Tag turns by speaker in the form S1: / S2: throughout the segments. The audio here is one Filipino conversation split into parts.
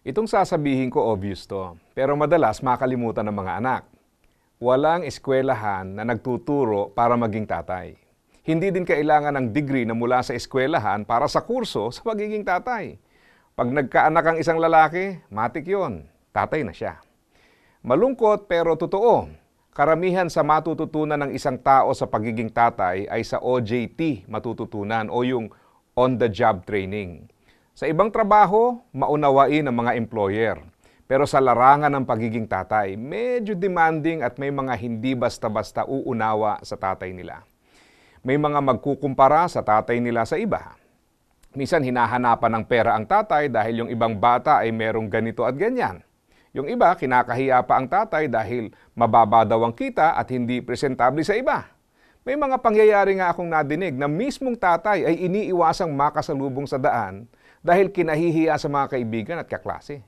S1: Itong sasabihin ko obvious to, pero madalas makalimutan ng mga anak. Walang eskwelahan na nagtuturo para maging tatay. Hindi din kailangan ng degree na mula sa eskwelahan para sa kurso sa pagiging tatay. Pag nagkaanak ang isang lalaki, matik yon, tatay na siya. Malungkot pero totoo, Karamihan sa matututunan ng isang tao sa pagiging tatay ay sa OJT matututunan o yung on-the-job training. Sa ibang trabaho, maunawain ng mga employer. Pero sa larangan ng pagiging tatay, medyo demanding at may mga hindi basta-basta uunawa sa tatay nila. May mga magkukumpara sa tatay nila sa iba. Minsan hinahanapan ng pera ang tatay dahil yung ibang bata ay merong ganito at ganyan. Yung iba, kinakahiya pa ang tatay dahil mababa daw ang kita at hindi presentable sa iba. May mga pangyayari nga akong nadinig na mismong tatay ay iniiwasang makasalubong sa daan dahil kinahihiya sa mga kaibigan at kaklase.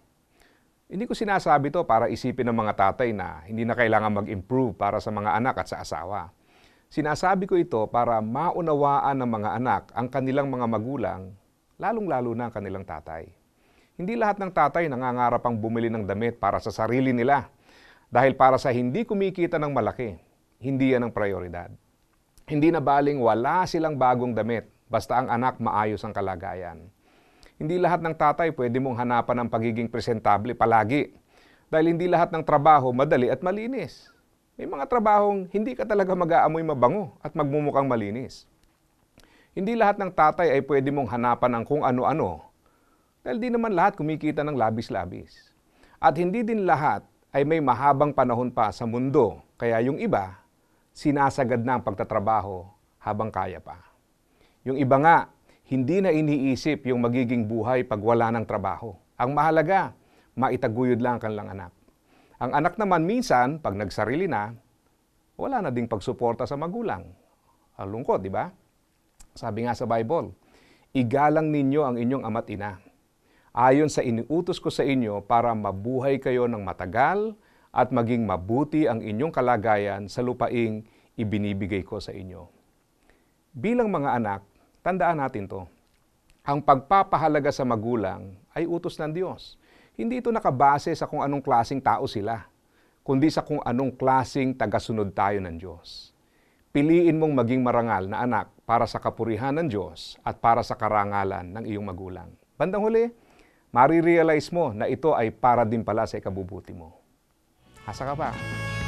S1: Hindi ko sinasabi to para isipin ng mga tatay na hindi na kailangan mag-improve para sa mga anak at sa asawa. Sinasabi ko ito para maunawaan ng mga anak ang kanilang mga magulang, lalong-lalo na ang kanilang tatay. Hindi lahat ng tatay nangangarap ang bumili ng damit para sa sarili nila dahil para sa hindi kumikita ng malaki, hindi yan ang prioridad. Hindi na baling wala silang bagong damit basta ang anak maayos ang kalagayan. Hindi lahat ng tatay pwede mong hanapan ng pagiging presentable palagi. Dahil hindi lahat ng trabaho madali at malinis. May mga trabahong hindi ka talaga mag-aamoy mabango at magmumukhang malinis. Hindi lahat ng tatay ay pwede mong hanapan ng kung ano-ano. Dahil di naman lahat kumikita ng labis-labis. At hindi din lahat ay may mahabang panahon pa sa mundo. Kaya yung iba, sinasagad na ang pagtatrabaho habang kaya pa. Yung iba nga, hindi na iniisip yung magiging buhay pag wala ng trabaho. Ang mahalaga, maitaguyod lang ang kanilang anak. Ang anak naman minsan, pag nagsarili na, wala na ding pagsuporta sa magulang. Ang lungkot, di ba? Sabi nga sa Bible, Igalang ninyo ang inyong ama't ina. Ayon sa iniutos ko sa inyo para mabuhay kayo ng matagal at maging mabuti ang inyong kalagayan sa lupaing ibinibigay ko sa inyo. Bilang mga anak, Tandaan natin to. Ang pagpapahalaga sa magulang ay utos ng Diyos. Hindi ito nakabase sa kung anong klasing tao sila, kundi sa kung anong klasing tagasunod tayo ng Diyos. Piliin mong maging marangal na anak para sa kapurihan ng Diyos at para sa karangalan ng iyong magulang. Bandang huli, marirealize mo na ito ay para din pala sa ikabubuti mo. Asa ka pa!